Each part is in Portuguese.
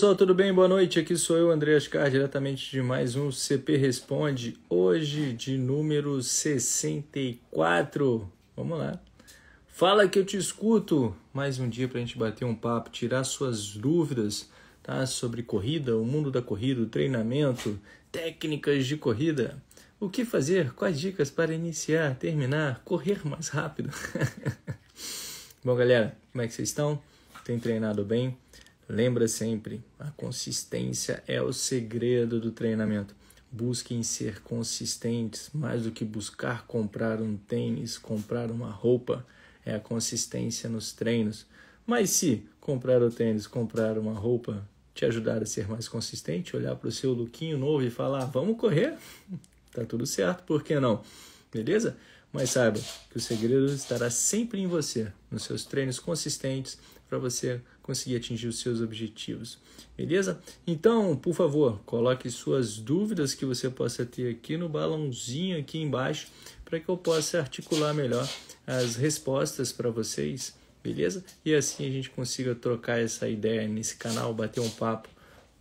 Pessoal, tudo bem? Boa noite. Aqui sou eu, André Ascar, diretamente de mais um CP Responde, hoje de número 64. Vamos lá. Fala que eu te escuto. Mais um dia para a gente bater um papo, tirar suas dúvidas tá? sobre corrida, o mundo da corrida, o treinamento, técnicas de corrida. O que fazer? Quais dicas para iniciar, terminar, correr mais rápido? Bom, galera, como é que vocês estão? Tem treinado bem? Lembra sempre, a consistência é o segredo do treinamento. Busquem ser consistentes, mais do que buscar comprar um tênis, comprar uma roupa, é a consistência nos treinos. Mas se comprar o tênis, comprar uma roupa, te ajudar a ser mais consistente, olhar para o seu lookinho novo e falar, vamos correr, tá tudo certo, por que não? Beleza? Mas saiba que o segredo estará sempre em você, nos seus treinos consistentes, para você conseguir atingir os seus objetivos. Beleza? Então, por favor, coloque suas dúvidas que você possa ter aqui no balãozinho aqui embaixo para que eu possa articular melhor as respostas para vocês, beleza? E assim a gente consiga trocar essa ideia nesse canal, bater um papo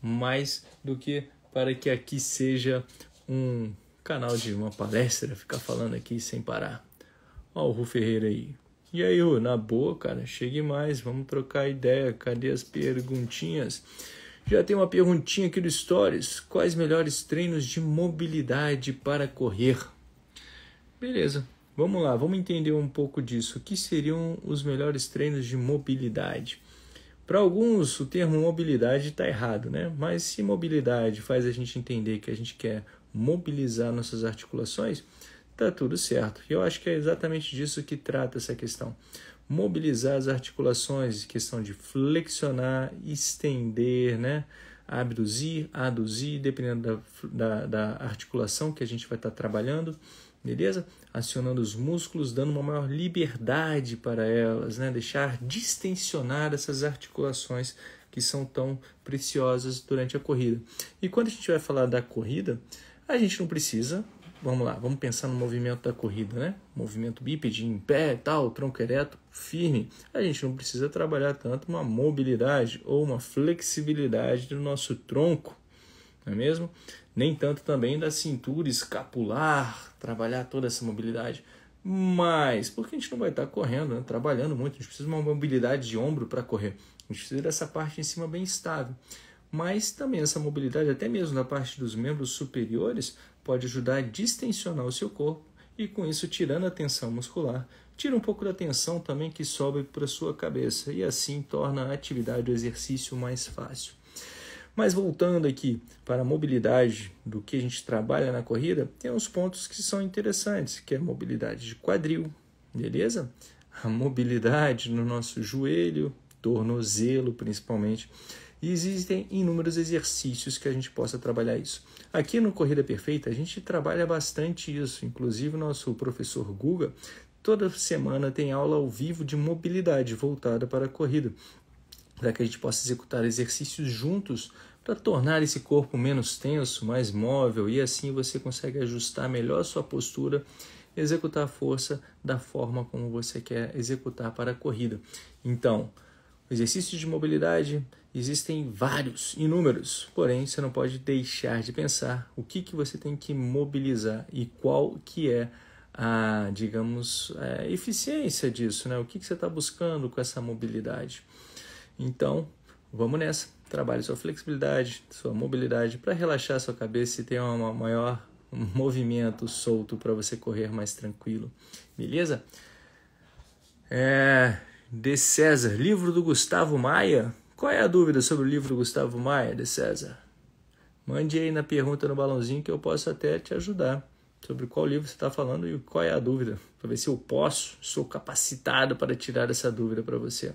mais do que para que aqui seja um canal de uma palestra, ficar falando aqui sem parar. Olha o Ru Ferreira aí. E aí, eu, na boa, cara, chegue mais, vamos trocar ideia. Cadê as perguntinhas? Já tem uma perguntinha aqui do Stories. Quais melhores treinos de mobilidade para correr? Beleza, vamos lá, vamos entender um pouco disso. O que seriam os melhores treinos de mobilidade? Para alguns, o termo mobilidade está errado, né? Mas se mobilidade faz a gente entender que a gente quer mobilizar nossas articulações, tá tudo certo. E eu acho que é exatamente disso que trata essa questão. Mobilizar as articulações, questão de flexionar, estender, né? abduzir, aduzir, dependendo da, da, da articulação que a gente vai estar tá trabalhando, beleza? Acionando os músculos, dando uma maior liberdade para elas, né? Deixar distensionar essas articulações que são tão preciosas durante a corrida. E quando a gente vai falar da corrida, a gente não precisa Vamos lá, vamos pensar no movimento da corrida, né? Movimento bípede em pé e tal, tronco ereto, firme. A gente não precisa trabalhar tanto uma mobilidade ou uma flexibilidade do nosso tronco, não é mesmo? Nem tanto também da cintura escapular, trabalhar toda essa mobilidade. Mas, porque a gente não vai estar correndo, né? trabalhando muito, a gente precisa de uma mobilidade de ombro para correr. A gente precisa dessa parte em cima bem estável mas também essa mobilidade, até mesmo na parte dos membros superiores, pode ajudar a distensionar o seu corpo e com isso tirando a tensão muscular, tira um pouco da tensão também que sobe para sua cabeça e assim torna a atividade, o exercício mais fácil. Mas voltando aqui para a mobilidade do que a gente trabalha na corrida, tem uns pontos que são interessantes, que é a mobilidade de quadril, beleza? A mobilidade no nosso joelho, tornozelo principalmente, e existem inúmeros exercícios que a gente possa trabalhar isso. Aqui no Corrida Perfeita, a gente trabalha bastante isso, inclusive o nosso professor Guga toda semana tem aula ao vivo de mobilidade voltada para a corrida, para que a gente possa executar exercícios juntos para tornar esse corpo menos tenso, mais móvel e assim você consegue ajustar melhor sua postura executar a força da forma como você quer executar para a corrida. Então, exercícios de mobilidade, Existem vários, inúmeros, porém você não pode deixar de pensar o que, que você tem que mobilizar e qual que é a, digamos, a eficiência disso, né? O que, que você está buscando com essa mobilidade. Então, vamos nessa. Trabalhe sua flexibilidade, sua mobilidade para relaxar sua cabeça e ter uma maior movimento solto para você correr mais tranquilo. Beleza? É, de César, livro do Gustavo Maia. Qual é a dúvida sobre o livro Gustavo Maia, de César? Mande aí na pergunta no balãozinho que eu posso até te ajudar sobre qual livro você está falando e qual é a dúvida, para ver se eu posso, sou capacitado para tirar essa dúvida para você.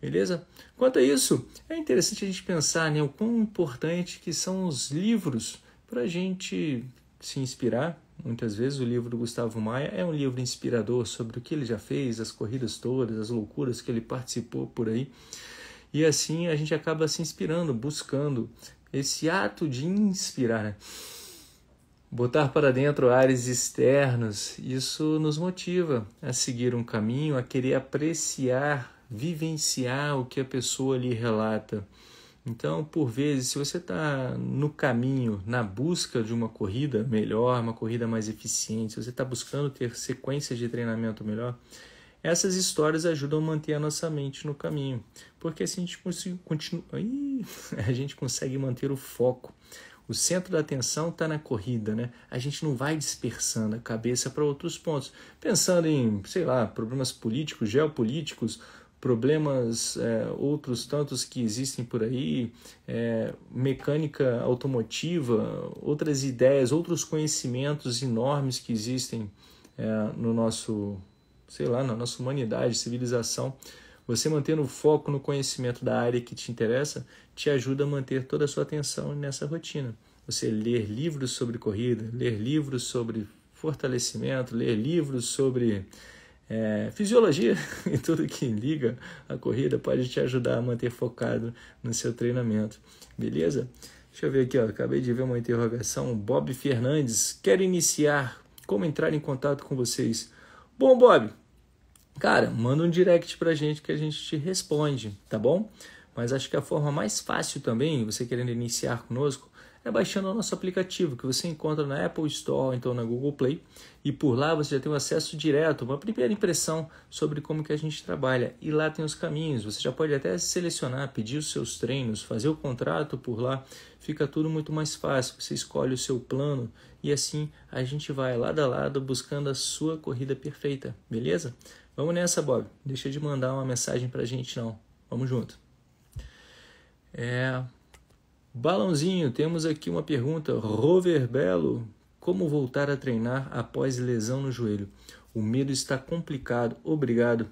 Beleza? Quanto a isso, é interessante a gente pensar né, o quão importante que são os livros para a gente se inspirar. Muitas vezes o livro do Gustavo Maia é um livro inspirador sobre o que ele já fez, as corridas todas, as loucuras que ele participou por aí. E assim a gente acaba se inspirando, buscando esse ato de inspirar. Né? Botar para dentro ares externos, isso nos motiva a seguir um caminho, a querer apreciar, vivenciar o que a pessoa lhe relata. Então, por vezes, se você está no caminho, na busca de uma corrida melhor, uma corrida mais eficiente, se você está buscando ter sequências de treinamento melhor, essas histórias ajudam a manter a nossa mente no caminho, porque assim a gente, continua, a gente consegue manter o foco. O centro da atenção está na corrida, né? A gente não vai dispersando a cabeça para outros pontos, pensando em, sei lá, problemas políticos, geopolíticos, problemas é, outros tantos que existem por aí, é, mecânica automotiva, outras ideias, outros conhecimentos enormes que existem é, no nosso sei lá, na nossa humanidade, civilização. Você mantendo o foco no conhecimento da área que te interessa te ajuda a manter toda a sua atenção nessa rotina. Você ler livros sobre corrida, ler livros sobre fortalecimento, ler livros sobre é, fisiologia e tudo que liga à corrida pode te ajudar a manter focado no seu treinamento. Beleza? Deixa eu ver aqui, ó. acabei de ver uma interrogação. Bob Fernandes, quer iniciar? Como entrar em contato com vocês? Bom, Bob, cara, manda um direct pra gente que a gente te responde, tá bom? Mas acho que a forma mais fácil também, você querendo iniciar conosco, é baixando o nosso aplicativo que você encontra na Apple Store, então na Google Play, e por lá você já tem um acesso direto, uma primeira impressão sobre como que a gente trabalha. E lá tem os caminhos, você já pode até selecionar, pedir os seus treinos, fazer o contrato por lá, fica tudo muito mais fácil. Você escolhe o seu plano e assim a gente vai lado a lado buscando a sua corrida perfeita, beleza? Vamos nessa, Bob. Deixa de mandar uma mensagem pra gente, não. Vamos junto. É... Balãozinho, temos aqui uma pergunta. Rover Belo, como voltar a treinar após lesão no joelho? O medo está complicado. Obrigado.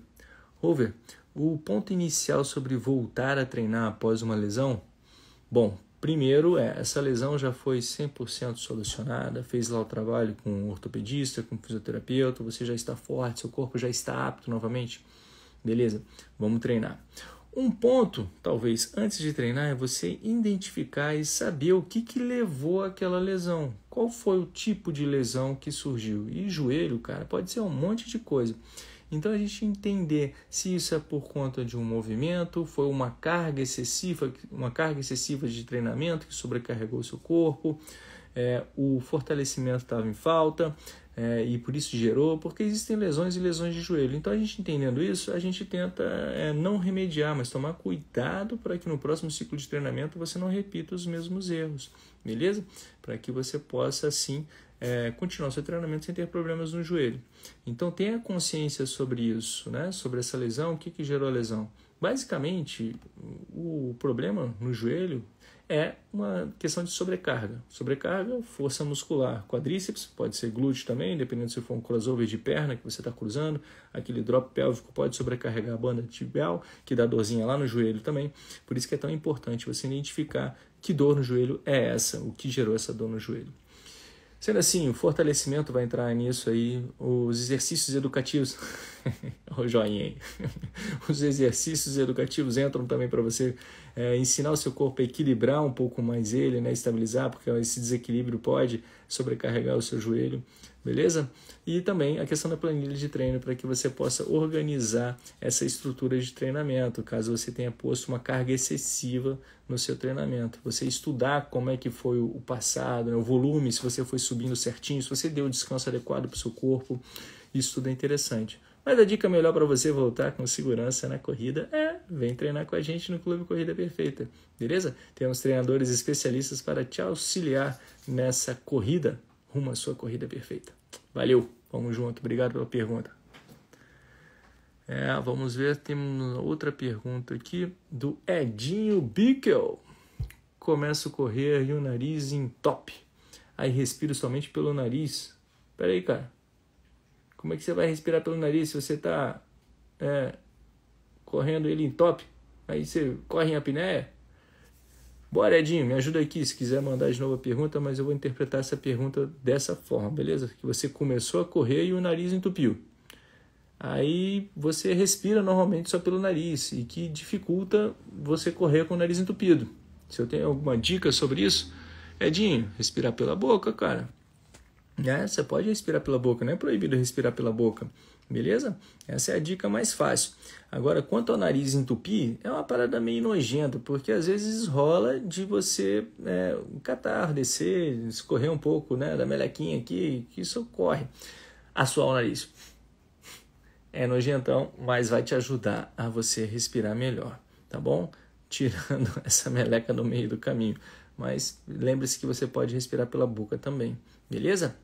Rover, o ponto inicial sobre voltar a treinar após uma lesão? Bom, Primeiro é, essa lesão já foi 100% solucionada, fez lá o trabalho com o ortopedista, com fisioterapeuta, você já está forte, seu corpo já está apto novamente. Beleza? Vamos treinar. Um ponto, talvez, antes de treinar é você identificar e saber o que, que levou aquela lesão. Qual foi o tipo de lesão que surgiu? E joelho, cara, pode ser um monte de coisa. Então a gente entender se isso é por conta de um movimento, foi uma carga excessiva, uma carga excessiva de treinamento que sobrecarregou seu corpo, é, o fortalecimento estava em falta é, e por isso gerou, porque existem lesões e lesões de joelho. Então a gente entendendo isso, a gente tenta é, não remediar, mas tomar cuidado para que no próximo ciclo de treinamento você não repita os mesmos erros, beleza? Para que você possa assim é, continuar seu treinamento sem ter problemas no joelho. Então tenha consciência sobre isso, né? sobre essa lesão, o que, que gerou a lesão. Basicamente, o problema no joelho é uma questão de sobrecarga. Sobrecarga, força muscular, quadríceps, pode ser glúteo também, dependendo se for um crossover de perna que você está cruzando, aquele drop pélvico pode sobrecarregar a banda tibial, que dá dorzinha lá no joelho também. Por isso que é tão importante você identificar que dor no joelho é essa, o que gerou essa dor no joelho. Sendo assim, o fortalecimento vai entrar nisso aí, os exercícios educativos. o joinha aí. Os exercícios educativos entram também para você é, ensinar o seu corpo a equilibrar um pouco mais ele, né, estabilizar, porque esse desequilíbrio pode sobrecarregar o seu joelho beleza? E também a questão da planilha de treino para que você possa organizar essa estrutura de treinamento, caso você tenha posto uma carga excessiva no seu treinamento. Você estudar como é que foi o passado, né? o volume, se você foi subindo certinho, se você deu o descanso adequado para o seu corpo, isso tudo é interessante. Mas a dica melhor para você voltar com segurança na corrida é vem treinar com a gente no Clube Corrida Perfeita, beleza? Temos treinadores especialistas para te auxiliar nessa corrida rumo à sua corrida perfeita. Valeu, vamos junto, obrigado pela pergunta. É, vamos ver, temos outra pergunta aqui do Edinho Bickel. Começo a correr e o nariz em top. Aí respiro somente pelo nariz. Pera aí, cara. Como é que você vai respirar pelo nariz se você tá é, correndo ele em top? Aí você corre em apneia? Bora, Edinho, me ajuda aqui se quiser mandar de novo a pergunta, mas eu vou interpretar essa pergunta dessa forma, beleza? Que você começou a correr e o nariz entupiu. Aí você respira normalmente só pelo nariz e que dificulta você correr com o nariz entupido. Se eu tenho alguma dica sobre isso, Edinho, respirar pela boca, cara. É, você pode respirar pela boca, não é proibido respirar pela boca. Beleza? Essa é a dica mais fácil. Agora, quanto ao nariz entupir, é uma parada meio nojenta, porque às vezes rola de você é, catar, descer, escorrer um pouco né, da melequinha aqui, que isso ocorre. Assoar o nariz. É nojentão, mas vai te ajudar a você respirar melhor, tá bom? Tirando essa meleca no meio do caminho. Mas lembre-se que você pode respirar pela boca também, beleza?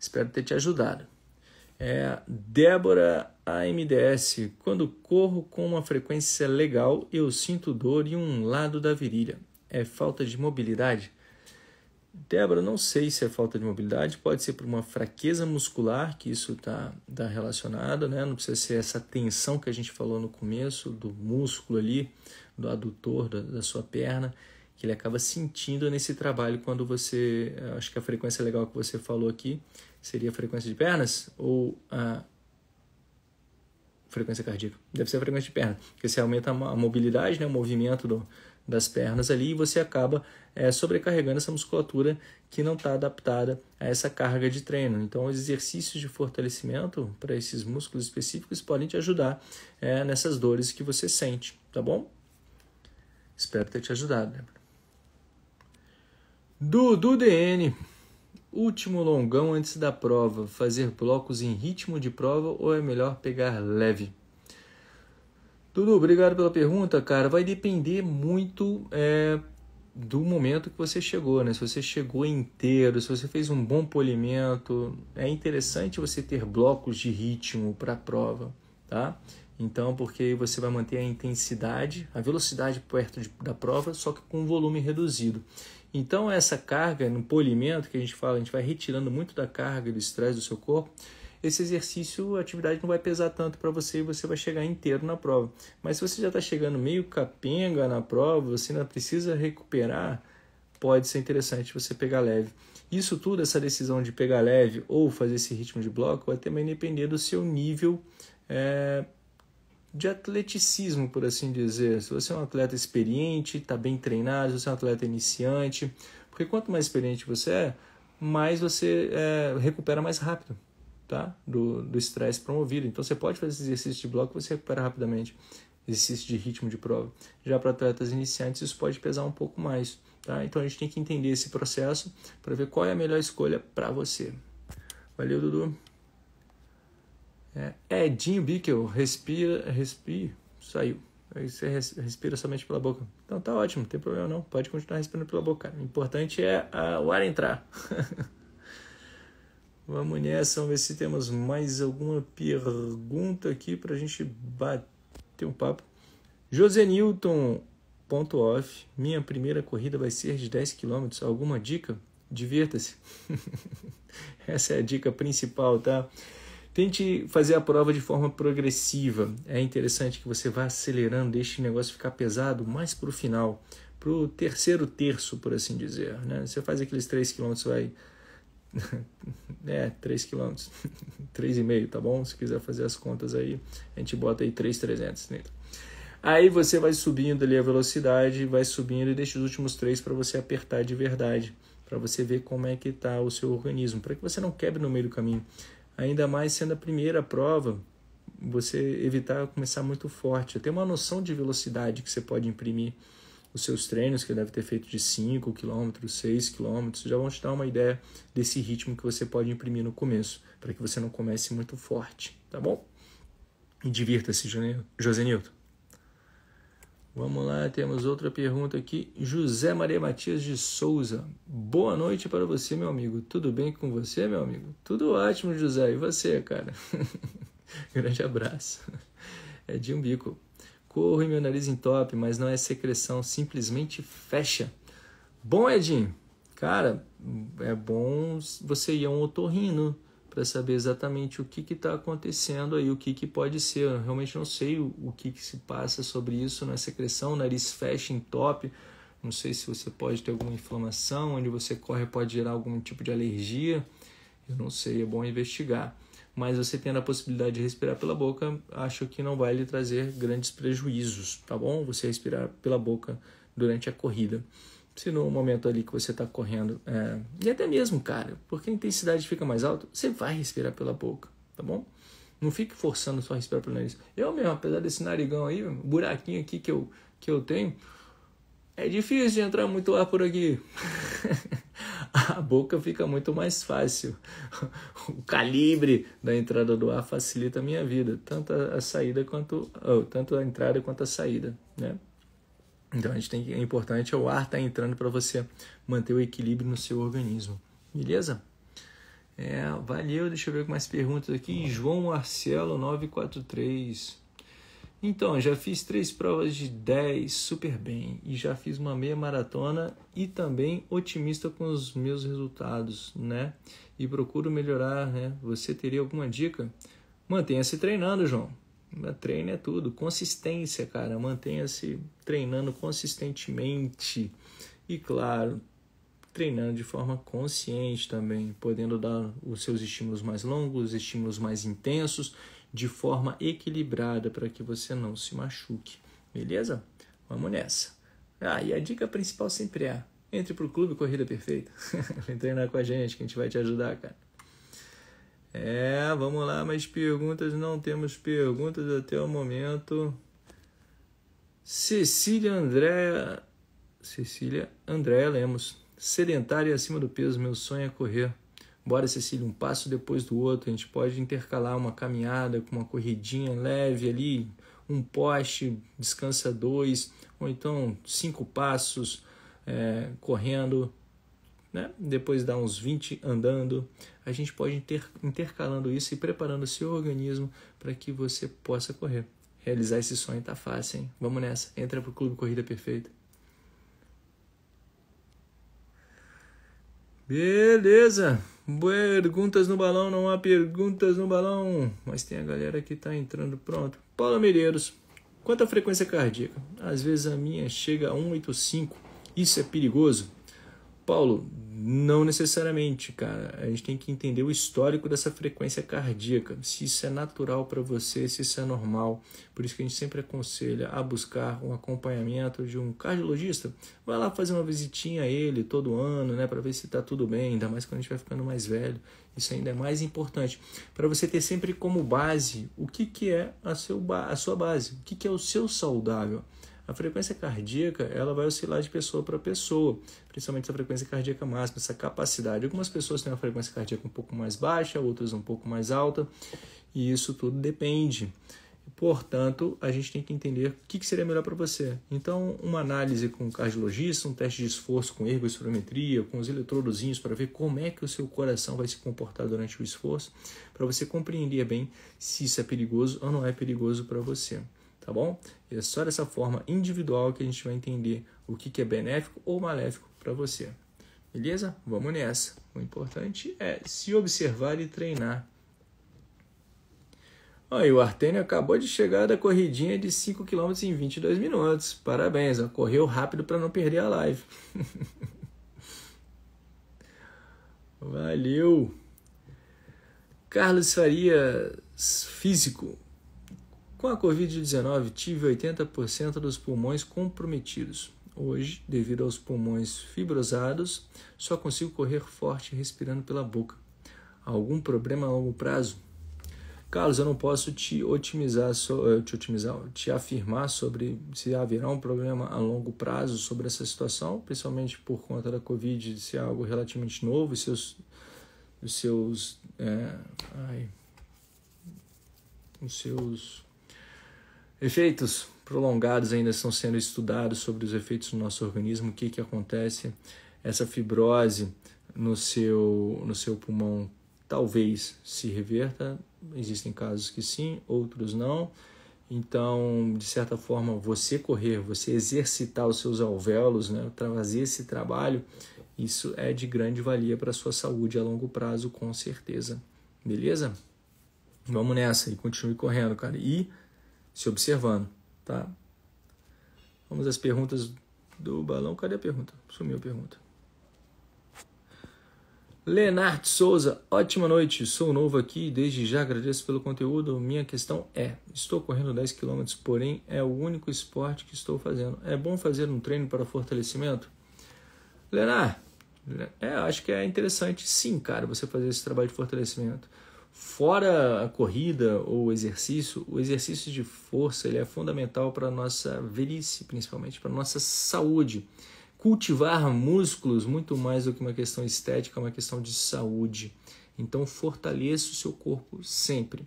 Espero ter te ajudado. É Débora AMDS. Quando corro com uma frequência legal, eu sinto dor em um lado da virilha. É falta de mobilidade? Débora, não sei se é falta de mobilidade, pode ser por uma fraqueza muscular, que isso está tá relacionado, né? Não precisa ser essa tensão que a gente falou no começo, do músculo ali, do adutor da, da sua perna, que ele acaba sentindo nesse trabalho quando você. Eh, acho que a frequência legal que você falou aqui seria a frequência de pernas ou a frequência cardíaca? Deve ser a frequência de pernas, porque você aumenta a mobilidade, né, o movimento do, das pernas ali e você acaba é, sobrecarregando essa musculatura que não está adaptada a essa carga de treino. Então, os exercícios de fortalecimento para esses músculos específicos podem te ajudar é, nessas dores que você sente, tá bom? Espero ter te ajudado. Né? Dudu DN. Último longão antes da prova. Fazer blocos em ritmo de prova ou é melhor pegar leve? Dudu, obrigado pela pergunta, cara. Vai depender muito é, do momento que você chegou, né? Se você chegou inteiro, se você fez um bom polimento, é interessante você ter blocos de ritmo para a prova, tá? Então, porque você vai manter a intensidade, a velocidade perto de, da prova, só que com um volume reduzido. Então, essa carga no polimento que a gente fala, a gente vai retirando muito da carga do estresse do seu corpo. Esse exercício, a atividade não vai pesar tanto para você e você vai chegar inteiro na prova. Mas se você já está chegando meio capenga na prova, você ainda precisa recuperar, pode ser interessante você pegar leve. Isso tudo, essa decisão de pegar leve ou fazer esse ritmo de bloco, vai também depender do seu nível é, de atleticismo, por assim dizer. Se você é um atleta experiente, está bem treinado, se você é um atleta iniciante, porque quanto mais experiente você é, mais você é, recupera mais rápido tá? do estresse promovido. Então você pode fazer exercício de bloco você recupera rapidamente. Exercício de ritmo de prova. Já para atletas iniciantes, isso pode pesar um pouco mais. Tá? Então a gente tem que entender esse processo para ver qual é a melhor escolha para você. Valeu, Dudu! É, Edinho é Bickel, respira, respira, saiu. Aí você respira somente pela boca. Então tá ótimo, não tem problema não. Pode continuar respirando pela boca. O importante é a, o ar entrar. Vamos nessa, vamos ver se temos mais alguma pergunta aqui para a gente bater um papo. José Newton, ponto off. Minha primeira corrida vai ser de 10 km. Alguma dica? Divirta-se. Essa é a dica principal, tá? Tente fazer a prova de forma progressiva. É interessante que você vá acelerando, deixe o negócio ficar pesado mais para o final, para o terceiro terço, por assim dizer. Né? Você faz aqueles 3 km, vai. é, 3 km, 3,5, tá bom? Se quiser fazer as contas aí, a gente bota aí 3,300 nele. Aí você vai subindo ali a velocidade, vai subindo e deixa os últimos três para você apertar de verdade, para você ver como é que está o seu organismo, para que você não quebre no meio do caminho ainda mais sendo a primeira prova, você evitar começar muito forte. Tem uma noção de velocidade que você pode imprimir os seus treinos, que deve ter feito de 5 km, 6 km, já vão te dar uma ideia desse ritmo que você pode imprimir no começo, para que você não comece muito forte, tá bom? E divirta-se, José Nilton. Vamos lá, temos outra pergunta aqui. José Maria Matias de Souza. Boa noite para você, meu amigo. Tudo bem com você, meu amigo? Tudo ótimo, José. E você, cara? Grande abraço. É de um bico. Corro e meu nariz entope, mas não é secreção, simplesmente fecha. Bom, Edinho, cara, é bom você ir a um otorrino para saber exatamente o que está acontecendo aí, o que, que pode ser. Eu realmente não sei o, o que, que se passa sobre isso na secreção, o nariz fecha em top. Não sei se você pode ter alguma inflamação, onde você corre pode gerar algum tipo de alergia. Eu não sei, é bom investigar. Mas você tendo a possibilidade de respirar pela boca, acho que não vai lhe trazer grandes prejuízos, tá bom? Você respirar pela boca durante a corrida se no momento ali que você está correndo, é, e até mesmo, cara, porque a intensidade fica mais alta, você vai respirar pela boca, tá bom? Não fique forçando só respirar pelo nariz. Eu mesmo, apesar desse narigão aí, o buraquinho aqui que eu, que eu tenho, é difícil de entrar muito ar por aqui. a boca fica muito mais fácil. O calibre da entrada do ar facilita a minha vida, tanto a saída quanto oh, tanto a entrada quanto a saída, né? Então a gente tem que, é importante é o ar estar tá entrando para você manter o equilíbrio no seu organismo. Beleza? É, valeu. Deixa eu ver mais perguntas aqui. João Marcelo 943. Então, já fiz três provas de 10 super bem e já fiz uma meia maratona e também otimista com os meus resultados, né? E procuro melhorar, né? Você teria alguma dica? Mantenha-se treinando, João. Treino é tudo. Consistência, cara. Mantenha-se treinando consistentemente. E claro, treinando de forma consciente também, podendo dar os seus estímulos mais longos, estímulos mais intensos, de forma equilibrada para que você não se machuque. Beleza? Vamos nessa. Ah, e a dica principal sempre é: entre pro clube Corrida Perfeita. Vem treinar com a gente que a gente vai te ajudar, cara. É, vamos lá, mais perguntas. Não temos perguntas até o momento. Cecília Andréa. Cecília Andréa Lemos. Sedentária e acima do peso, meu sonho é correr. Bora, Cecília, um passo depois do outro. A gente pode intercalar uma caminhada com uma corridinha leve ali, um poste, descansa dois, ou então cinco passos é, correndo né? Depois dá uns 20 andando. A gente pode inter, intercalando isso e preparando seu organismo para que você possa correr. Realizar esse sonho tá fácil, hein? Vamos nessa. Entra pro Clube Corrida Perfeita. Beleza. Perguntas no balão, não há perguntas no balão. Mas tem a galera que está entrando pronto. Paula Medeiros. Quanto à frequência cardíaca? Às vezes a minha chega a 185. Isso é perigoso? Paulo, não necessariamente, cara. A gente tem que entender o histórico dessa frequência cardíaca, se isso é natural para você, se isso é normal. Por isso que a gente sempre aconselha a buscar um acompanhamento de um cardiologista. Vai lá fazer uma visitinha a ele todo ano, né, para ver se está tudo bem, ainda mais quando a gente vai ficando mais velho. Isso ainda é mais importante, para você ter sempre como base o que, que é a, seu a sua base, o que, que é o seu saudável. A frequência cardíaca ela vai oscilar de pessoa para pessoa, principalmente essa frequência cardíaca máxima, essa capacidade. Algumas pessoas têm uma frequência cardíaca um pouco mais baixa, outras um pouco mais alta, e isso tudo depende. Portanto, a gente tem que entender o que seria melhor para você. Então, uma análise com o cardiologista, um teste de esforço com ergospirometria, com os eletrodozinhos para ver como é que o seu coração vai se comportar durante o esforço, para você compreender bem se isso é perigoso ou não é perigoso para você tá bom? E é só dessa forma individual que a gente vai entender o que, que é benéfico ou maléfico para você. Beleza? Vamos nessa. O importante é se observar e treinar. Aí, o Artênio acabou de chegar da corridinha de 5 km em 22 minutos. Parabéns, ó. correu rápido para não perder a live. Valeu! Carlos Farias físico. Com a Covid-19, tive 80% dos pulmões comprometidos. Hoje, devido aos pulmões fibrosados, só consigo correr forte respirando pela boca. algum problema a longo prazo? Carlos, eu não posso te otimizar, eh, te otimizar, te afirmar sobre se haverá um problema a longo prazo sobre essa situação, principalmente por conta da Covid, se é algo relativamente novo, os seus, os seus, é, ai, os seus Efeitos prolongados ainda estão sendo estudados sobre os efeitos no nosso organismo, o que, que acontece, essa fibrose no seu, no seu pulmão talvez se reverta, existem casos que sim, outros não. Então, de certa forma, você correr, você exercitar os seus alvéolos, né, fazer esse trabalho, isso é de grande valia para a sua saúde a longo prazo, com certeza. Beleza? Vamos nessa e continue correndo, cara. E se observando, tá? Vamos às perguntas do balão. Cadê a pergunta? Sumiu a pergunta. Leonardo Souza, ótima noite. Sou novo aqui desde já agradeço pelo conteúdo. Minha questão é: estou correndo 10 km, porém é o único esporte que estou fazendo. É bom fazer um treino para fortalecimento? Leonardo, é, acho que é interessante sim, cara, você fazer esse trabalho de fortalecimento. Fora a corrida ou o exercício, o exercício de força ele é fundamental para a nossa velhice, principalmente para a nossa saúde. Cultivar músculos, muito mais do que uma questão estética, é uma questão de saúde. Então, fortaleça o seu corpo sempre.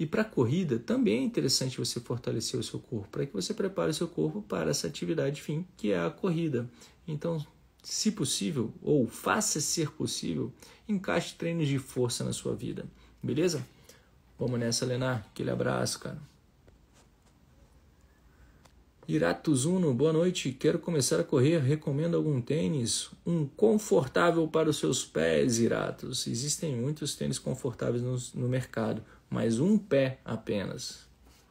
E para a corrida, também é interessante você fortalecer o seu corpo, para que você prepare o seu corpo para essa atividade fim, que é a corrida. Então, se possível, ou faça ser possível, encaixe treinos de força na sua vida. Beleza? Vamos nessa, Lenar. Aquele abraço, cara. Iratuzuno, boa noite. Quero começar a correr. Recomendo algum tênis? Um confortável para os seus pés, Iratos. Existem muitos tênis confortáveis no, no mercado, mas um pé apenas,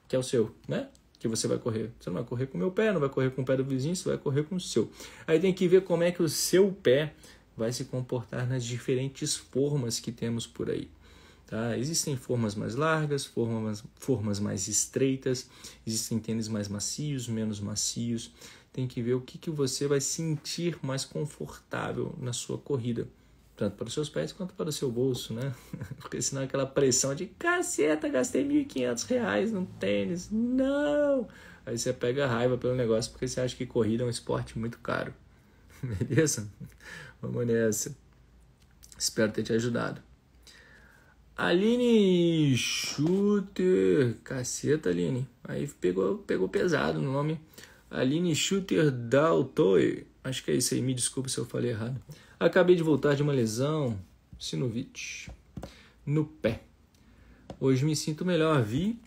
que é o seu, né? Que você vai correr. Você não vai correr com o meu pé, não vai correr com o pé do vizinho, você vai correr com o seu. Aí tem que ver como é que o seu pé vai se comportar nas diferentes formas que temos por aí. Tá? Existem formas mais largas, formas, formas mais estreitas, existem tênis mais macios, menos macios. Tem que ver o que, que você vai sentir mais confortável na sua corrida, tanto para os seus pés quanto para o seu bolso, né? Porque senão aquela pressão de caceta, gastei R$ 1.500 num tênis, não! Aí você pega raiva pelo negócio porque você acha que corrida é um esporte muito caro. Beleza? Vamos nessa. Espero ter te ajudado. Aline Schutter, caceta Aline, aí pegou, pegou pesado no nome, Aline Schutter Daltoy, acho que é isso aí, me desculpe se eu falei errado. Acabei de voltar de uma lesão, sinovite no pé. Hoje me sinto melhor, vi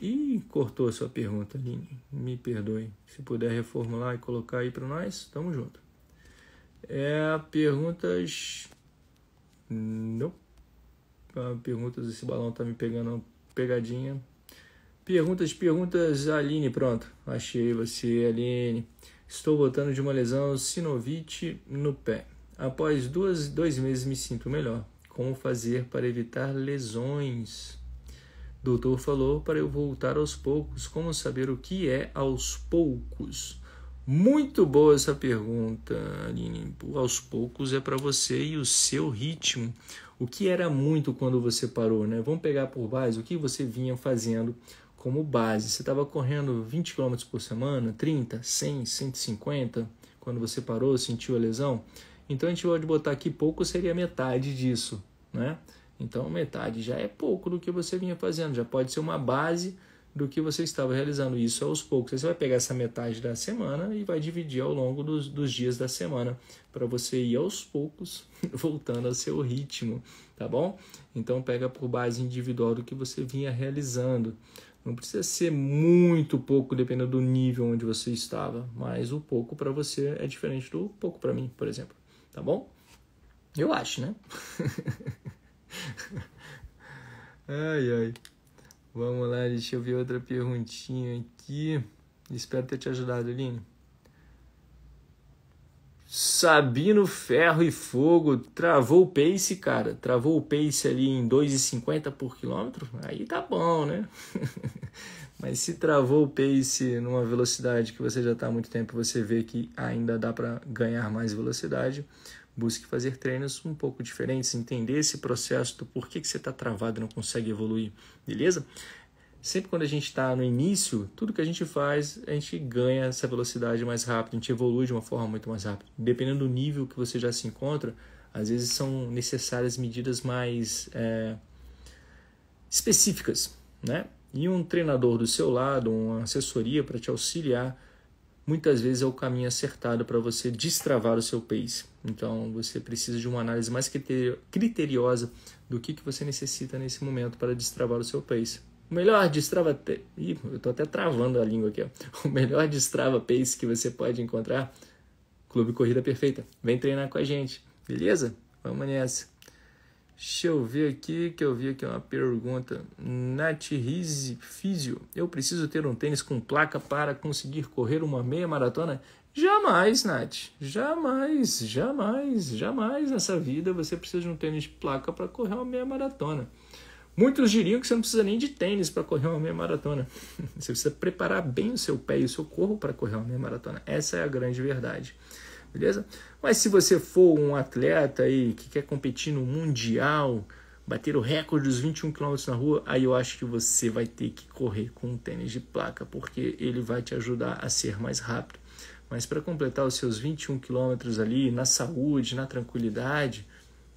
e cortou a sua pergunta, Aline, me perdoe. Se puder reformular e colocar aí para nós, tamo junto. É perguntas... Não. Nope. Ah, perguntas, esse balão tá me pegando pegadinha. Perguntas, perguntas, Aline, pronto. Achei você, Aline. Estou voltando de uma lesão sinovite no pé. Após duas, dois meses me sinto melhor. Como fazer para evitar lesões? Doutor falou para eu voltar aos poucos. Como saber o que é aos poucos? Muito boa essa pergunta, Aline. aos poucos é para você e o seu ritmo o que era muito quando você parou, né? Vamos pegar por base o que você vinha fazendo como base. Você estava correndo 20 km por semana, 30, 100, 150, quando você parou, sentiu a lesão. Então a gente pode botar aqui pouco seria metade disso, né? Então metade já é pouco do que você vinha fazendo, já pode ser uma base do que você estava realizando. Isso aos poucos. Você vai pegar essa metade da semana e vai dividir ao longo dos, dos dias da semana para você ir aos poucos voltando ao seu ritmo, tá bom? Então pega por base individual do que você vinha realizando. Não precisa ser muito pouco, dependendo do nível onde você estava, mas o pouco para você é diferente do pouco para mim, por exemplo, tá bom? Eu acho, né? ai, ai. Vamos lá, deixa eu ver outra perguntinha aqui. Espero ter te ajudado, Aline. Sabino Ferro e Fogo travou o pace, cara. Travou o pace ali em 2,50 por quilômetro. Aí tá bom, né? Mas se travou o pace numa velocidade que você já está há muito tempo, você vê que ainda dá para ganhar mais velocidade. Busque fazer treinos um pouco diferentes, entender esse processo do porquê que você está travado e não consegue evoluir, beleza? Sempre quando a gente está no início, tudo que a gente faz, a gente ganha essa velocidade mais rápida, a gente evolui de uma forma muito mais rápida. Dependendo do nível que você já se encontra, às vezes são necessárias medidas mais é, específicas, né? E um treinador do seu lado, uma assessoria para te auxiliar, muitas vezes é o caminho acertado para você destravar o seu pace. Então você precisa de uma análise mais criteriosa do que, que você necessita nesse momento para destravar o seu pace. O melhor destrava. Te... Ih, eu estou até travando a língua aqui. Ó. O melhor destrava pace que você pode encontrar. Clube Corrida Perfeita. Vem treinar com a gente, beleza? Vamos nessa. Deixa eu ver aqui, que eu vi aqui uma pergunta. Nath Rizzi Físio. Eu preciso ter um tênis com placa para conseguir correr uma meia maratona? Jamais, Nath. Jamais, jamais, jamais nessa vida você precisa de um tênis de placa para correr uma meia maratona. Muitos diriam que você não precisa nem de tênis para correr uma meia maratona. Você precisa preparar bem o seu pé e o seu corpo para correr uma meia maratona. Essa é a grande verdade. Beleza? Mas se você for um atleta aí que quer competir no mundial, bater o recorde dos 21 km na rua, aí eu acho que você vai ter que correr com um tênis de placa, porque ele vai te ajudar a ser mais rápido mas para completar os seus 21 quilômetros ali na saúde, na tranquilidade,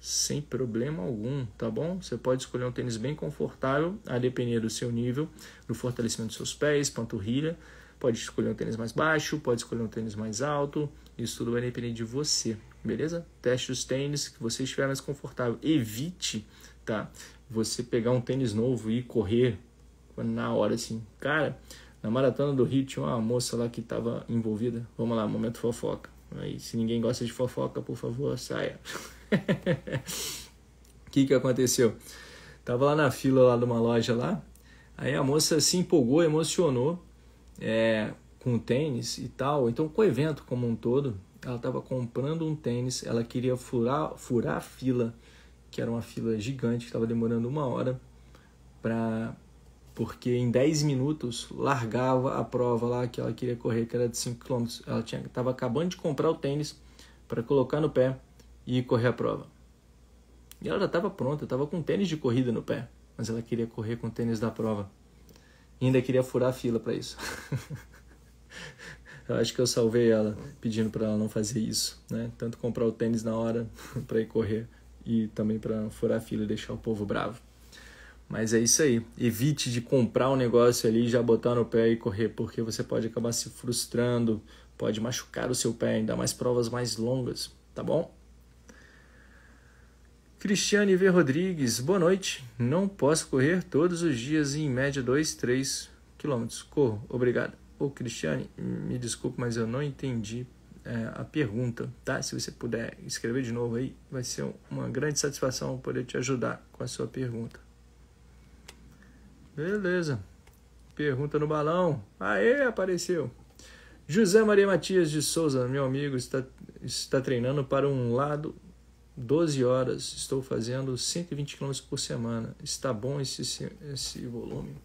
sem problema algum, tá bom? Você pode escolher um tênis bem confortável, a depender do seu nível, do fortalecimento dos seus pés, panturrilha. Pode escolher um tênis mais baixo, pode escolher um tênis mais alto, isso tudo vai depender de você, beleza? Teste os tênis que você estiver mais confortável. Evite, tá? Você pegar um tênis novo e correr na hora assim, cara na maratona do Rio tinha uma moça lá que estava envolvida. Vamos lá, momento fofoca. Aí, se ninguém gosta de fofoca, por favor, saia. O que, que aconteceu? Tava lá na fila lá de uma loja lá. Aí a moça se empolgou, emocionou é, com o tênis e tal. Então, com o evento como um todo, ela estava comprando um tênis. Ela queria furar, furar a fila, que era uma fila gigante, que estava demorando uma hora para porque em 10 minutos largava a prova lá que ela queria correr, que era de 5 km. Ela estava acabando de comprar o tênis para colocar no pé e correr a prova. E ela já estava pronta, estava com tênis de corrida no pé, mas ela queria correr com o tênis da prova. E ainda queria furar a fila para isso. eu acho que eu salvei ela pedindo para ela não fazer isso, né? Tanto comprar o tênis na hora para ir correr e também para furar a fila e deixar o povo bravo. Mas é isso aí. Evite de comprar um negócio ali, já botar no pé e correr, porque você pode acabar se frustrando, pode machucar o seu pé, ainda mais provas mais longas, tá bom? Cristiane V. Rodrigues, boa noite. Não posso correr todos os dias em média 2, 3 quilômetros. Corro, obrigado. Ô Cristiane, me desculpe, mas eu não entendi é, a pergunta, tá? Se você puder escrever de novo aí, vai ser uma grande satisfação poder te ajudar com a sua pergunta. Beleza. Pergunta no balão. Aê, apareceu. José Maria Matias de Souza, meu amigo, está, está treinando para um lado 12 horas. Estou fazendo 120 km por semana. Está bom esse, esse volume.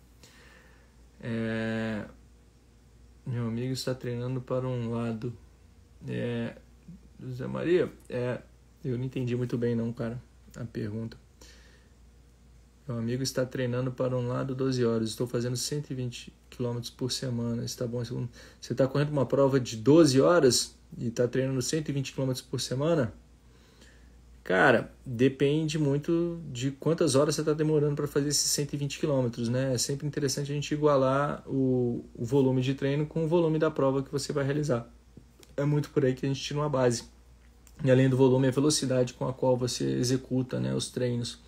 É, meu amigo está treinando para um lado. É, José Maria, é, eu não entendi muito bem não, cara, a pergunta. Meu amigo está treinando para um lado 12 horas. Estou fazendo 120 km por semana. Está bom. Você está correndo uma prova de 12 horas e está treinando 120 km por semana? Cara, depende muito de quantas horas você está demorando para fazer esses 120 km, né? É sempre interessante a gente igualar o, o volume de treino com o volume da prova que você vai realizar. É muito por aí que a gente tira uma base. E além do volume, é a velocidade com a qual você executa né, os treinos.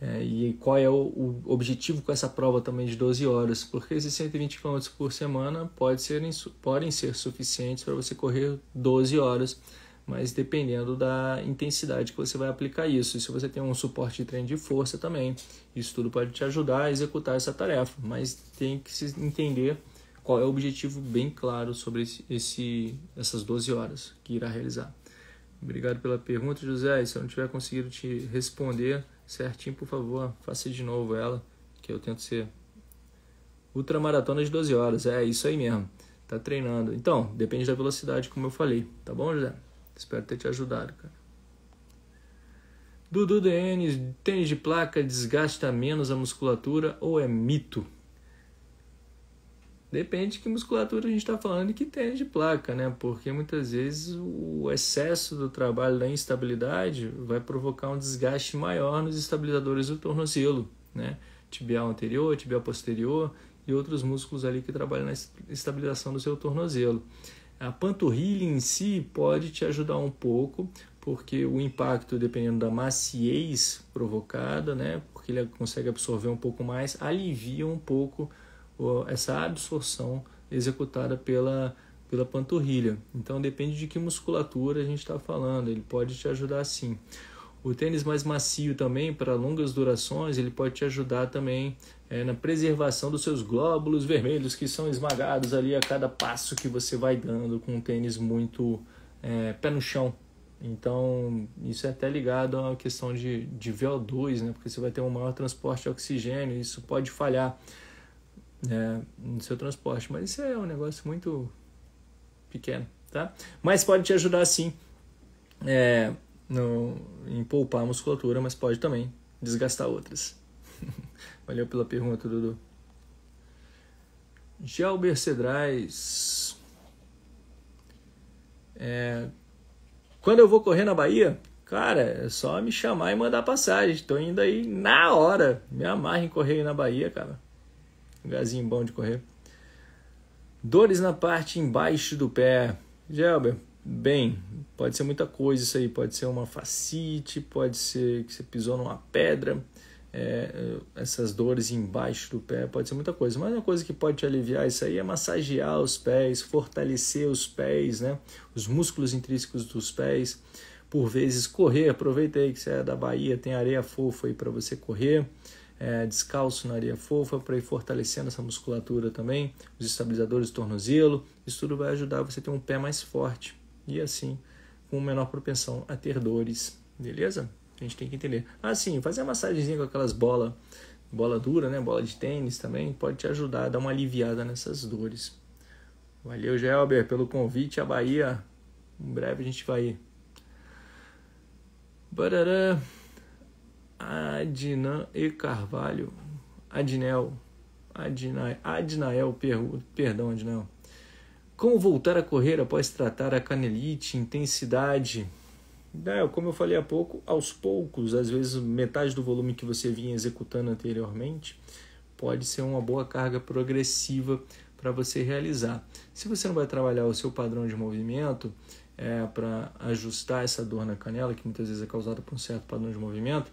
É, e qual é o, o, objetivo com essa prova também de 12 horas? Porque esses 120 km por semana pode ser, podem ser suficientes para você correr 12 horas, mas dependendo da intensidade que você vai aplicar isso. E se você tem um suporte de treino de força também, isso tudo pode te ajudar a executar essa tarefa, mas tem que se entender qual é o objetivo bem claro sobre esse, esse essas 12 horas que irá realizar. Obrigado pela pergunta, José. se eu não tiver conseguido te responder, certinho, por favor, faça de novo ela, que eu tento ser. Ultramaratona de 12 horas, é isso aí mesmo. Tá treinando. Então, depende da velocidade, como eu falei. Tá bom, José? Espero ter te ajudado, cara. Dudu DN, tênis de placa desgasta menos a musculatura ou é mito? Depende de que musculatura a gente está falando e que tênis de placa, né? Porque muitas vezes o excesso do trabalho da instabilidade vai provocar um desgaste maior nos estabilizadores do tornozelo, né? Tibial anterior, tibial posterior e outros músculos ali que trabalham na estabilização do seu tornozelo. A panturrilha em si pode te ajudar um pouco, porque o impacto, dependendo da maciez provocada, né? Porque ele consegue absorver um pouco mais, alivia um pouco essa absorção executada pela, pela panturrilha. Então depende de que musculatura a gente está falando, ele pode te ajudar sim. O tênis mais macio também, para longas durações, ele pode te ajudar também é, na preservação dos seus glóbulos vermelhos que são esmagados ali a cada passo que você vai dando com um tênis muito é, pé no chão. Então, isso é até ligado à questão de, de VO2, né? porque você vai ter um maior transporte de oxigênio e isso pode falhar é, no seu transporte. Mas isso é um negócio muito pequeno, tá? Mas pode te ajudar sim é, no, em poupar a musculatura, mas pode também desgastar outras. Valeu pela pergunta, Dudu. Gelber Cedrais. É, quando eu vou correr na Bahia, cara, é só me chamar e mandar passagem. Tô indo aí na hora. Me amarra em correr aí na Bahia, cara. Um bom de correr. Dores na parte embaixo do pé. Gelber, bem, pode ser muita coisa isso aí. Pode ser uma facite, pode ser que você pisou numa pedra. É, essas dores embaixo do pé, pode ser muita coisa. Mas uma coisa que pode te aliviar isso aí é massagear os pés, fortalecer os pés, né? Os músculos intrínsecos dos pés. Por vezes correr, aproveita aí que você é da Bahia, tem areia fofa aí para você correr é, descalço na areia fofa para ir fortalecendo essa musculatura também, os estabilizadores do tornozelo. Isso tudo vai ajudar você a ter um pé mais forte e assim com menor propensão a ter dores, beleza? A gente tem que entender. Ah, sim, fazer a massagenzinha com aquelas bolas, bola dura, né? Bola de tênis também pode te ajudar a dar uma aliviada nessas dores. Valeu, Gelber, pelo convite à Bahia. Em breve a gente vai ir. Barará. Adnan e Carvalho. Adnel. Adna, Adnael, pergu, perdão, Adnael. Como voltar a correr após tratar a canelite, intensidade? Dael, como eu falei há pouco, aos poucos, às vezes metade do volume que você vinha executando anteriormente, pode ser uma boa carga progressiva para você realizar. Se você não vai trabalhar o seu padrão de movimento é, eh, para ajustar essa dor na canela, que muitas vezes é causada por um certo padrão de movimento,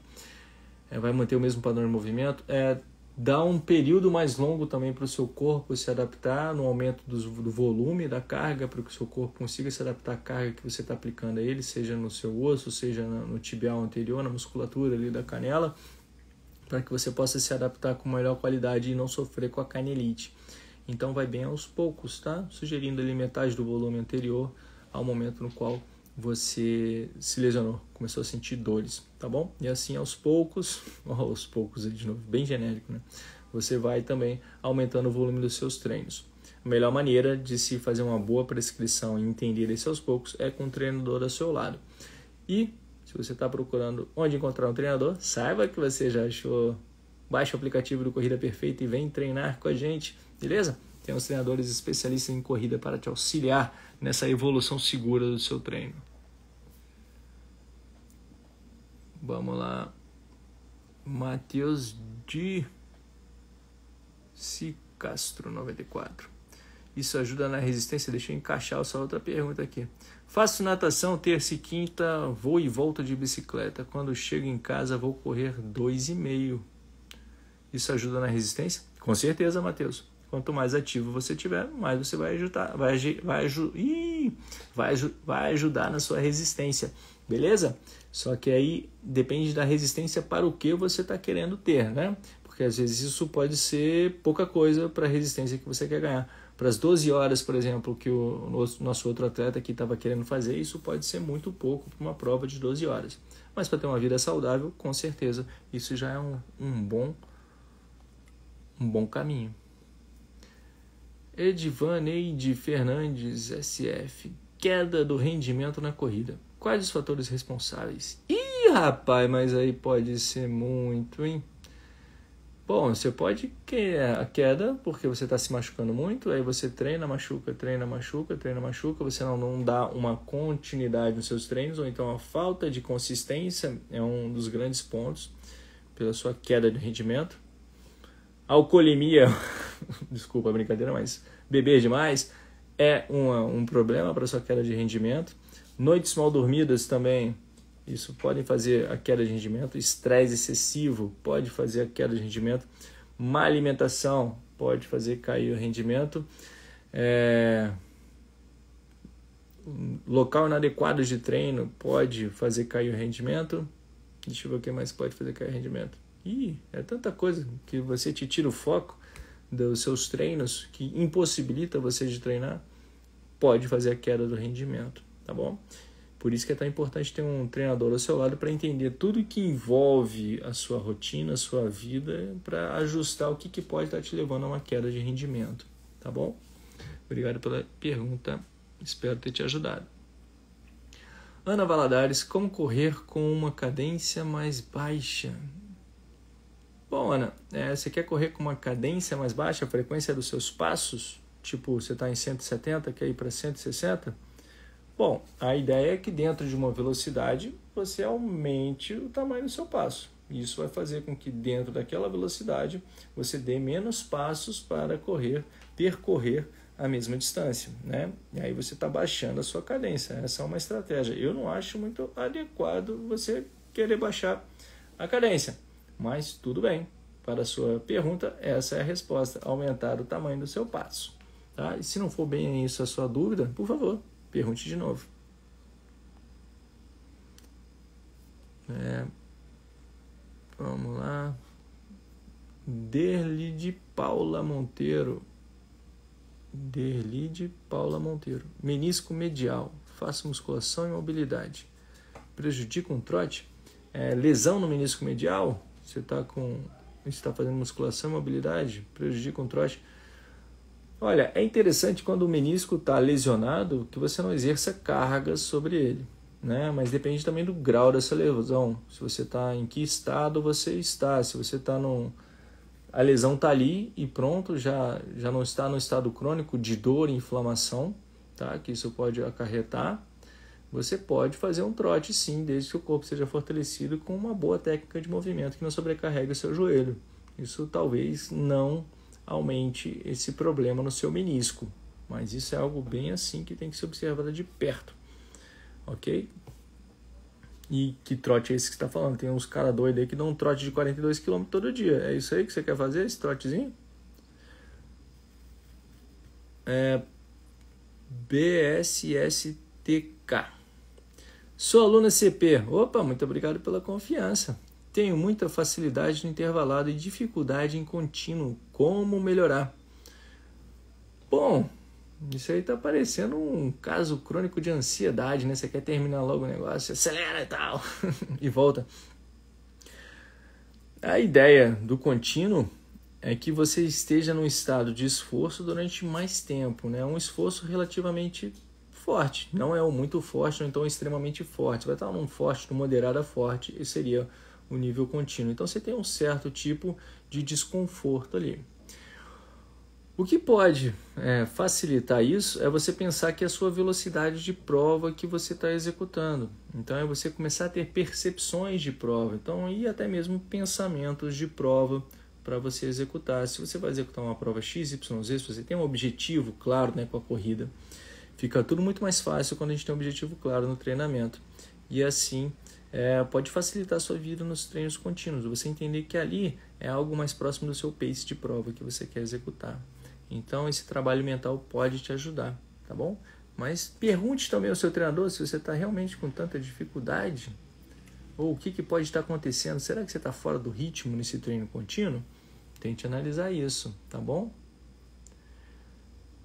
é, vai manter o mesmo padrão de movimento, é, dá um período mais longo também para o seu corpo se adaptar no aumento do, do volume da carga, para que o seu corpo consiga se adaptar à carga que você está aplicando a ele, seja no seu osso, seja no tibial anterior, na musculatura ali da canela, para que você possa se adaptar com melhor qualidade e não sofrer com a canelite. Então vai bem aos poucos, tá? Sugerindo ali metade do volume anterior ao momento no qual você se lesionou, começou a sentir dores tá bom? E assim aos poucos, aos poucos de novo, bem genérico, né? Você vai também aumentando o volume dos seus treinos. A melhor maneira de se fazer uma boa prescrição e entender isso aos poucos é com o um treinador ao seu lado. E se você está procurando onde encontrar um treinador, saiba que você já achou. Baixe o aplicativo do Corrida Perfeita e vem treinar com a gente, beleza? Tem uns treinadores especialistas em corrida para te auxiliar nessa evolução segura do seu treino. Vamos lá. Matheus de Cicastro 94. Isso ajuda na resistência. Deixa eu encaixar essa outra pergunta aqui. Faço natação terça e quinta, vou e volta de bicicleta. Quando chego em casa, vou correr 2,5. Isso ajuda na resistência? Com certeza, Matheus. Quanto mais ativo você tiver, mais você vai ajudar, vai, vai, vai, vai ajudar na sua resistência. Beleza? Só que aí depende da resistência para o que você está querendo ter, né? Porque às vezes isso pode ser pouca coisa para a resistência que você quer ganhar. Para as 12 horas, por exemplo, que o nosso outro atleta aqui estava querendo fazer, isso pode ser muito pouco para uma prova de 12 horas. Mas para ter uma vida saudável, com certeza, isso já é um, um bom um bom caminho. Edivaneide Fernandes, SF. Queda do rendimento na corrida. Quais os fatores responsáveis? Ih, rapaz, mas aí pode ser muito, hein? Bom, você pode querer é a queda, porque você está se machucando muito, aí você treina, machuca, treina, machuca, treina, machuca, você não, não dá uma continuidade nos seus treinos, ou então a falta de consistência é um dos grandes pontos pela sua queda de rendimento. Alcoolemia, desculpa a brincadeira, mas beber demais é um problema para sua queda de rendimento. Noites mal dormidas também, isso pode fazer a queda de rendimento. Estresse excessivo pode fazer a queda de rendimento. Má alimentação pode fazer cair o rendimento. É... Local inadequado de treino pode fazer cair o rendimento. Deixa eu ver o que mais pode fazer cair o rendimento. Ih, é tanta coisa que você te tira o foco dos seus treinos que impossibilita você de treinar, pode fazer a queda do rendimento tá bom? Por isso que é tão importante ter um treinador ao seu lado para entender tudo que envolve a sua rotina, a sua vida, para ajustar o que, que pode estar tá te levando a uma queda de rendimento, tá bom? Obrigado pela pergunta, espero ter te ajudado. Ana Valadares, como correr com uma cadência mais baixa? Bom, Ana, é, você quer correr com uma cadência mais baixa, a frequência dos seus passos? Tipo, você está em 170, quer ir para 160? Bom, a ideia é que dentro de uma velocidade você aumente o tamanho do seu passo. Isso vai fazer com que dentro daquela velocidade você dê menos passos para correr, percorrer a mesma distância, né? E aí você está baixando a sua cadência. Essa é uma estratégia. Eu não acho muito adequado você querer baixar a cadência, mas tudo bem. Para a sua pergunta, essa é a resposta: aumentar o tamanho do seu passo. Tá? E se não for bem isso a sua dúvida, por favor, Pergunte de novo. É, vamos lá. Derli de Paula Monteiro. Derli de Paula Monteiro. Menisco medial. Faça musculação e mobilidade. Prejudica um trote? É, lesão no menisco medial? Você está com. está fazendo musculação e mobilidade? Prejudica um trote? Olha, é interessante quando o menisco está lesionado que você não exerça cargas sobre ele, né? Mas depende também do grau dessa lesão. Se você está em que estado você está, se você está no a lesão está ali e pronto, já, já não está no estado crônico de dor e inflamação, tá? que isso pode acarretar, você pode fazer um trote sim, desde que o corpo seja fortalecido com uma boa técnica de movimento que não sobrecarregue o seu joelho. Isso talvez não aumente esse problema no seu menisco. Mas isso é algo bem assim que tem que ser observado de perto, ok? E que trote é esse que está falando? Tem uns caras doidos aí que dão um trote de 42 km todo dia. É isso aí que você quer fazer, esse trotezinho? É BSSTK. Sou aluna CP. Opa, muito obrigado pela confiança. Tenho muita facilidade no intervalado e dificuldade em contínuo como melhorar. Bom, isso aí tá parecendo um caso crônico de ansiedade, né? Você quer terminar logo o negócio, acelera e tal, e volta. A ideia do contínuo é que você esteja num estado de esforço durante mais tempo, né? Um esforço relativamente forte, não é um muito forte, ou então extremamente forte. Você vai estar num forte, num moderado forte, e seria o nível contínuo. Então você tem um certo tipo de desconforto ali. O que pode é, facilitar isso é você pensar que é a sua velocidade de prova que você está executando. Então é você começar a ter percepções de prova, então e até mesmo pensamentos de prova para você executar. Se você vai executar uma prova x, y, z, se você tem um objetivo claro né, com a corrida, fica tudo muito mais fácil quando a gente tem um objetivo claro no treinamento. E assim é, pode facilitar a sua vida nos treinos contínuos, você entender que ali é algo mais próximo do seu pace de prova que você quer executar. Então, esse trabalho mental pode te ajudar, tá bom? Mas pergunte também ao seu treinador se você está realmente com tanta dificuldade ou o que, que pode estar acontecendo. Será que você está fora do ritmo nesse treino contínuo? Tente analisar isso, tá bom?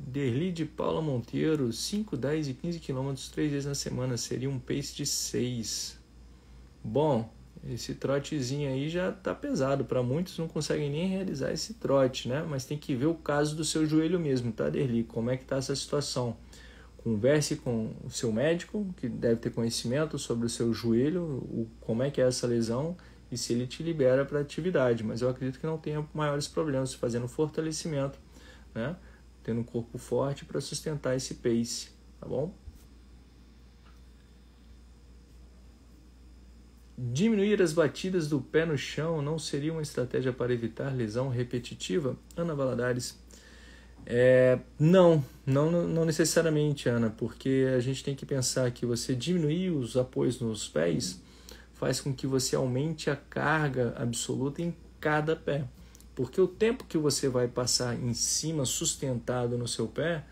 Derli de Paula Monteiro, 5, 10 e 15 quilômetros três vezes na semana seria um pace de 6. Bom, esse trotezinho aí já tá pesado para muitos, não conseguem nem realizar esse trote, né? Mas tem que ver o caso do seu joelho mesmo, tá, Derli? Como é que tá essa situação? Converse com o seu médico, que deve ter conhecimento sobre o seu joelho, o, como é que é essa lesão e se ele te libera para atividade. Mas eu acredito que não tenha maiores problemas fazendo fortalecimento, né? Tendo um corpo forte para sustentar esse pace, tá bom? Diminuir as batidas do pé no chão não seria uma estratégia para evitar lesão repetitiva? Ana Valadares. É, não, não, não necessariamente, Ana, porque a gente tem que pensar que você diminuir os apoios nos pés faz com que você aumente a carga absoluta em cada pé. Porque o tempo que você vai passar em cima, sustentado no seu pé,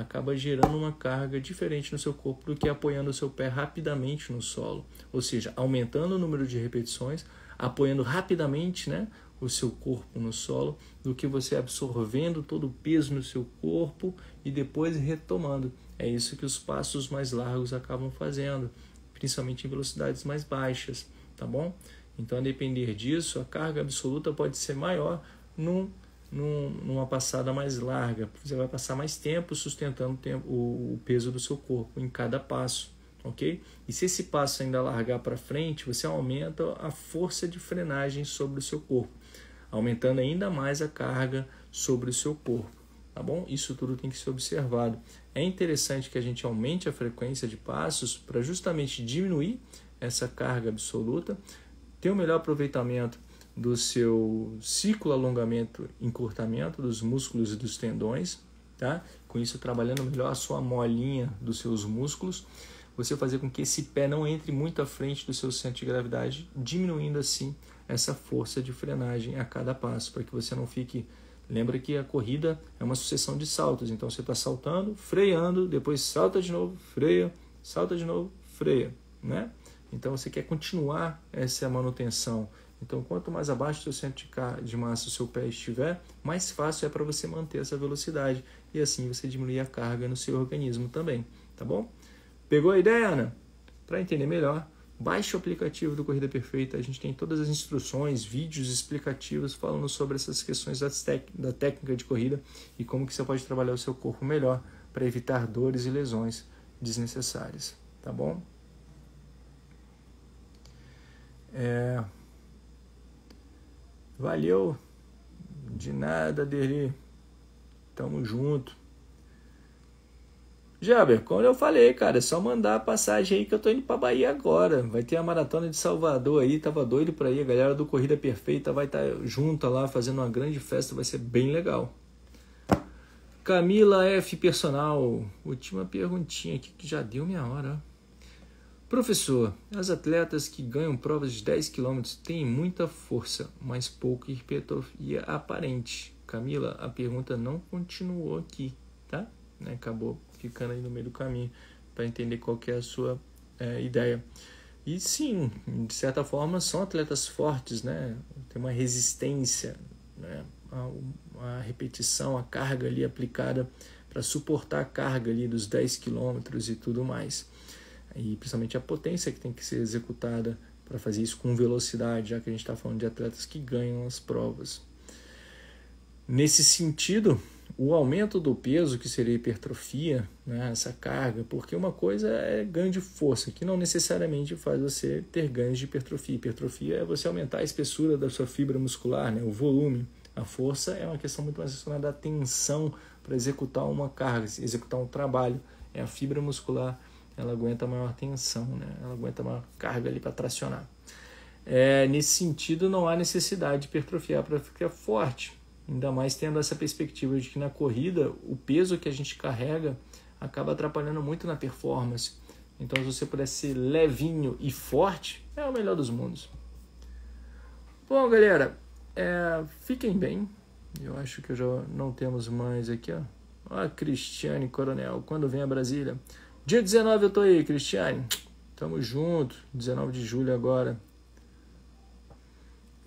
acaba gerando uma carga diferente no seu corpo do que apoiando o seu pé rapidamente no solo, ou seja, aumentando o número de repetições, apoiando rapidamente, né, o seu corpo no solo, do que você absorvendo todo o peso no seu corpo e depois retomando. É isso que os passos mais largos acabam fazendo, principalmente em velocidades mais baixas, tá bom? Então, a depender disso, a carga absoluta pode ser maior num num, numa passada mais larga, você vai passar mais tempo sustentando o, o, o peso do seu corpo em cada passo, ok? E se esse passo ainda largar para frente, você aumenta a força de frenagem sobre o seu corpo, aumentando ainda mais a carga sobre o seu corpo, tá bom? Isso tudo tem que ser observado. É interessante que a gente aumente a frequência de passos para justamente diminuir essa carga absoluta, ter o um melhor aproveitamento do seu ciclo alongamento encurtamento dos músculos e dos tendões, tá? Com isso trabalhando melhor a sua molinha dos seus músculos, você fazer com que esse pé não entre muito à frente do seu centro de gravidade, diminuindo assim essa força de frenagem a cada passo, para que você não fique Lembra que a corrida é uma sucessão de saltos, então você está saltando, freando, depois salta de novo, freia, salta de novo, freia, né? Então você quer continuar essa manutenção então, quanto mais abaixo do centro de, massa o seu pé estiver, mais fácil é para você manter essa velocidade e assim você diminui a carga no seu organismo também, tá bom? Pegou a ideia, Ana? Para entender melhor, baixe o aplicativo do Corrida Perfeita, a gente tem todas as instruções, vídeos explicativos falando sobre essas questões da técnica de corrida e como que você pode trabalhar o seu corpo melhor para evitar dores e lesões desnecessárias, tá bom? É... Valeu. De nada, Derri. Tamo junto. Jaber, como eu falei, cara, é só mandar a passagem aí que eu tô indo pra Bahia agora. Vai ter a maratona de Salvador aí, tava doido pra ir. A galera do Corrida Perfeita vai estar tá junta lá fazendo uma grande festa, vai ser bem legal. Camila F. Personal, última perguntinha aqui que já deu minha hora. Professor, as atletas que ganham provas de 10 km têm muita força, mas pouca hipertrofia aparente. Camila, a pergunta não continuou aqui, tá? Né, acabou ficando aí no meio do caminho para entender qual é a sua é, ideia. E sim, de certa forma, são atletas fortes, né? Tem uma resistência, né? A, a repetição, a carga ali aplicada para suportar a carga ali dos 10 km e tudo mais e principalmente a potência que tem que ser executada para fazer isso com velocidade, já que a gente está falando de atletas que ganham as provas. Nesse sentido, o aumento do peso, que seria hipertrofia, né, essa carga, porque uma coisa é ganho de força, que não necessariamente faz você ter ganhos de hipertrofia. Hipertrofia é você aumentar a espessura da sua fibra muscular, né, o volume. A força é uma questão muito mais relacionada à tensão para executar uma carga, executar um trabalho. É a fibra muscular ela aguenta maior tensão, né? ela aguenta maior carga ali para tracionar. É, nesse sentido, não há necessidade de hipertrofiar para ficar forte, ainda mais tendo essa perspectiva de que na corrida o peso que a gente carrega acaba atrapalhando muito na performance. Então, se você puder ser levinho e forte, é o melhor dos mundos. Bom, galera, é, fiquem bem. Eu acho que já não temos mais aqui, ó. Ó, Cristiane Coronel, quando vem a Brasília. Dia 19 eu tô aí, Cristiane. Tamo junto. 19 de julho agora.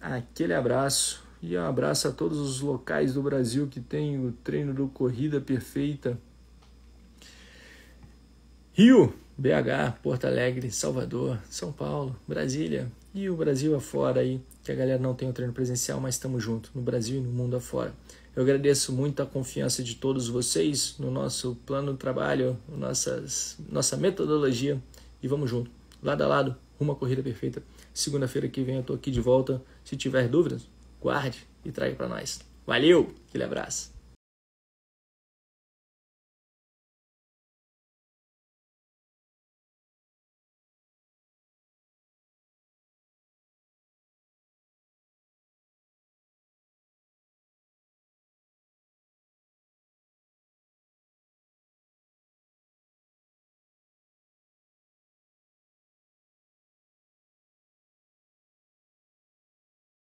Aquele abraço. E um abraço a todos os locais do Brasil que tem o treino do Corrida Perfeita. Rio, BH, Porto Alegre, Salvador, São Paulo, Brasília e o Brasil afora aí, que a galera não tem o treino presencial, mas tamo junto no Brasil e no mundo afora. Eu agradeço muito a confiança de todos vocês no nosso plano de trabalho, nossas, nossa metodologia. E vamos junto, lado a lado, uma corrida perfeita. Segunda-feira que vem eu estou aqui de volta. Se tiver dúvidas, guarde e traga para nós. Valeu, aquele abraço.